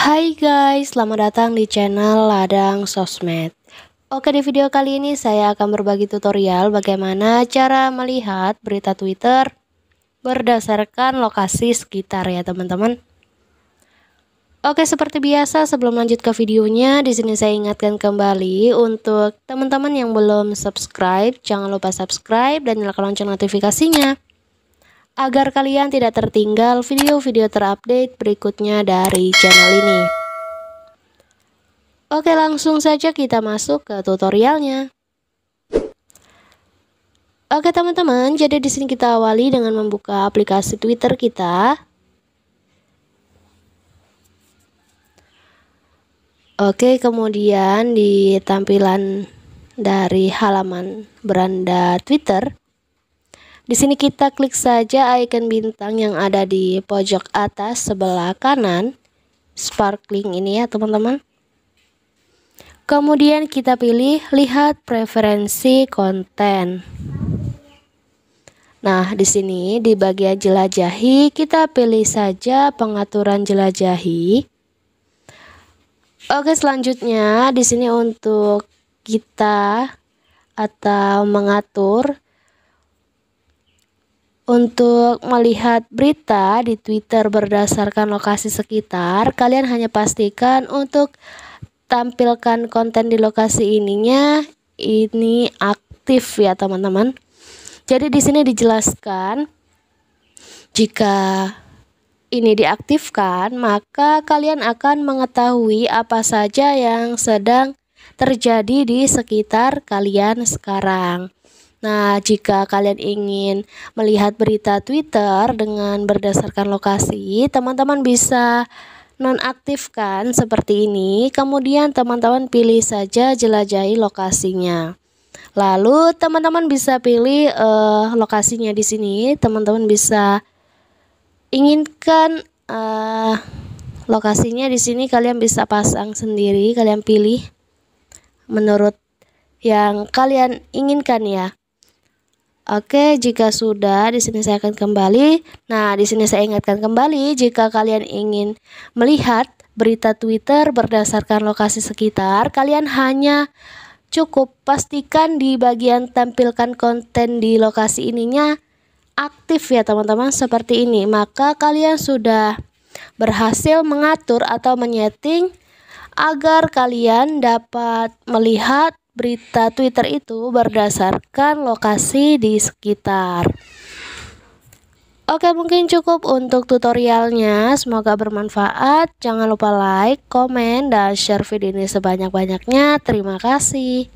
Hai guys, selamat datang di channel Ladang Sosmed Oke di video kali ini saya akan berbagi tutorial bagaimana cara melihat berita Twitter berdasarkan lokasi sekitar ya teman-teman Oke, seperti biasa sebelum lanjut ke videonya, di sini saya ingatkan kembali untuk teman-teman yang belum subscribe, jangan lupa subscribe dan nyalakan lonceng notifikasinya agar kalian tidak tertinggal video-video terupdate berikutnya dari channel ini. Oke langsung saja kita masuk ke tutorialnya. Oke teman-teman, jadi di sini kita awali dengan membuka aplikasi Twitter kita. Oke, kemudian di tampilan dari halaman beranda Twitter, di sini kita klik saja icon bintang yang ada di pojok atas sebelah kanan sparkling ini ya teman-teman. Kemudian kita pilih lihat preferensi konten. Nah, di sini di bagian jelajahi kita pilih saja pengaturan jelajahi. Oke, selanjutnya di sini untuk kita atau mengatur untuk melihat berita di Twitter berdasarkan lokasi sekitar, kalian hanya pastikan untuk tampilkan konten di lokasi ininya ini aktif ya teman-teman. Jadi di sini dijelaskan jika ini diaktifkan, maka kalian akan mengetahui apa saja yang sedang terjadi di sekitar kalian sekarang. Nah, jika kalian ingin melihat berita Twitter dengan berdasarkan lokasi, teman-teman bisa nonaktifkan seperti ini. Kemudian teman-teman pilih saja jelajahi lokasinya. Lalu teman-teman bisa pilih uh, lokasinya di sini. Teman-teman bisa inginkan uh, lokasinya di sini kalian bisa pasang sendiri, kalian pilih menurut yang kalian inginkan ya. Oke, jika sudah, di sini saya akan kembali. Nah, di sini saya ingatkan kembali jika kalian ingin melihat berita Twitter berdasarkan lokasi sekitar, kalian hanya cukup pastikan di bagian tampilkan konten di lokasi ininya aktif ya teman-teman seperti ini. Maka kalian sudah berhasil mengatur atau menyeting agar kalian dapat melihat berita Twitter itu berdasarkan lokasi di sekitar. Oke, mungkin cukup untuk tutorialnya. Semoga bermanfaat. Jangan lupa like, komen, dan share video ini sebanyak-banyaknya. Terima kasih.